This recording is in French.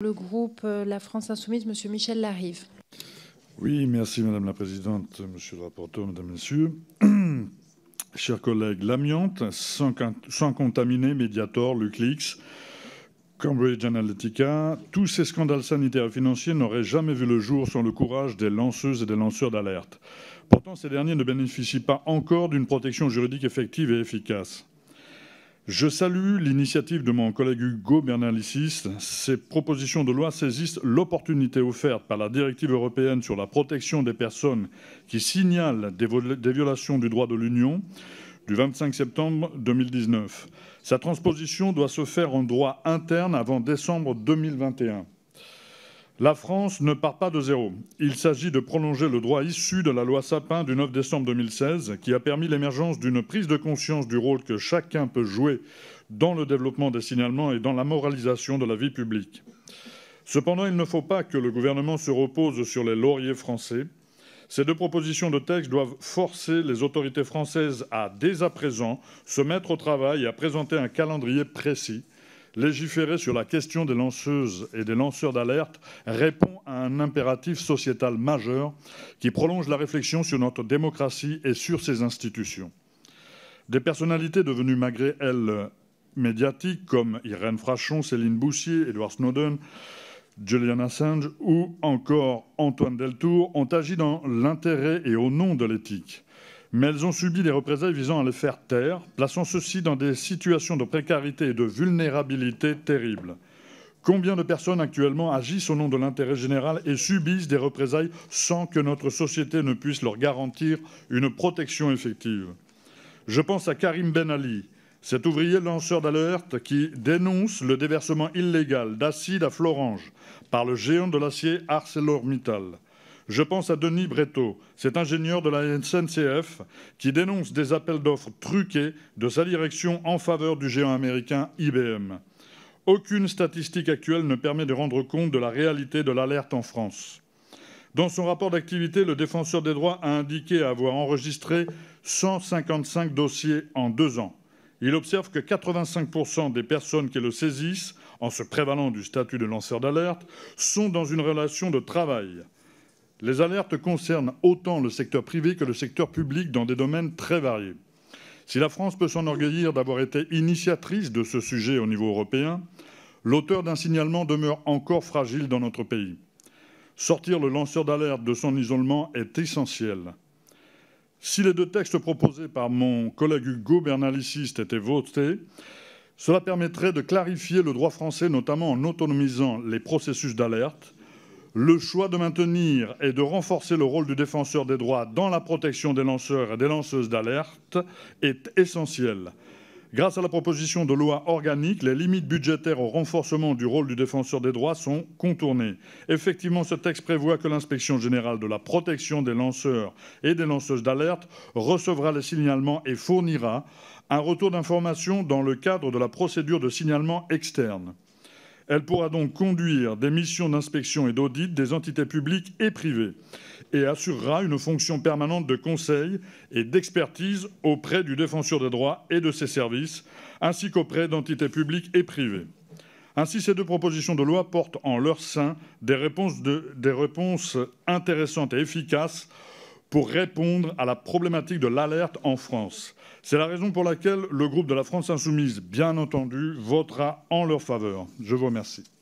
Le groupe euh, La France Insoumise, Monsieur Michel Larive. Oui, merci Madame la Présidente, Monsieur le rapporteur, Mesdames, Messieurs. Chers collègues, l'amiante, sans, sans, contaminer Mediator, Luclix, Cambridge Analytica, tous ces scandales sanitaires et financiers n'auraient jamais vu le jour sans le courage des lanceuses et des lanceurs d'alerte. Pourtant, ces derniers ne bénéficient pas encore d'une protection juridique effective et efficace. Je salue l'initiative de mon collègue Hugo Bernalicis. Ces propositions de loi saisissent l'opportunité offerte par la directive européenne sur la protection des personnes qui signalent des, des violations du droit de l'Union du 25 septembre 2019. Sa transposition doit se faire en droit interne avant décembre 2021. La France ne part pas de zéro. Il s'agit de prolonger le droit issu de la loi Sapin du 9 décembre 2016, qui a permis l'émergence d'une prise de conscience du rôle que chacun peut jouer dans le développement des signalements et dans la moralisation de la vie publique. Cependant, il ne faut pas que le gouvernement se repose sur les lauriers français. Ces deux propositions de texte doivent forcer les autorités françaises à, dès à présent, se mettre au travail et à présenter un calendrier précis Légiférer sur la question des lanceuses et des lanceurs d'alerte répond à un impératif sociétal majeur qui prolonge la réflexion sur notre démocratie et sur ses institutions. Des personnalités devenues malgré elles médiatiques comme Irène Frachon, Céline Boussier, Edward Snowden, Julian Assange ou encore Antoine Deltour ont agi dans l'intérêt et au nom de l'éthique mais elles ont subi des représailles visant à les faire taire, plaçant ceux-ci dans des situations de précarité et de vulnérabilité terribles. Combien de personnes actuellement agissent au nom de l'intérêt général et subissent des représailles sans que notre société ne puisse leur garantir une protection effective Je pense à Karim Ben Ali, cet ouvrier lanceur d'alerte qui dénonce le déversement illégal d'acide à Florange par le géant de l'acier ArcelorMittal. Je pense à Denis Bretot, cet ingénieur de la SNCF qui dénonce des appels d'offres truqués de sa direction en faveur du géant américain IBM. Aucune statistique actuelle ne permet de rendre compte de la réalité de l'alerte en France. Dans son rapport d'activité, le défenseur des droits a indiqué avoir enregistré 155 dossiers en deux ans. Il observe que 85% des personnes qui le saisissent, en se prévalant du statut de lanceur d'alerte, sont dans une relation de travail. Les alertes concernent autant le secteur privé que le secteur public dans des domaines très variés. Si la France peut s'enorgueillir d'avoir été initiatrice de ce sujet au niveau européen, l'auteur d'un signalement demeure encore fragile dans notre pays. Sortir le lanceur d'alerte de son isolement est essentiel. Si les deux textes proposés par mon collègue Hugo Bernaliciste étaient votés, cela permettrait de clarifier le droit français, notamment en autonomisant les processus d'alerte, le choix de maintenir et de renforcer le rôle du défenseur des droits dans la protection des lanceurs et des lanceuses d'alerte est essentiel. Grâce à la proposition de loi organique, les limites budgétaires au renforcement du rôle du défenseur des droits sont contournées. Effectivement, ce texte prévoit que l'inspection générale de la protection des lanceurs et des lanceuses d'alerte recevra les signalements et fournira un retour d'information dans le cadre de la procédure de signalement externe. Elle pourra donc conduire des missions d'inspection et d'audit des entités publiques et privées et assurera une fonction permanente de conseil et d'expertise auprès du défenseur des droits et de ses services, ainsi qu'auprès d'entités publiques et privées. Ainsi, ces deux propositions de loi portent en leur sein des réponses, des réponses intéressantes et efficaces pour répondre à la problématique de l'alerte en France. C'est la raison pour laquelle le groupe de la France Insoumise, bien entendu, votera en leur faveur. Je vous remercie.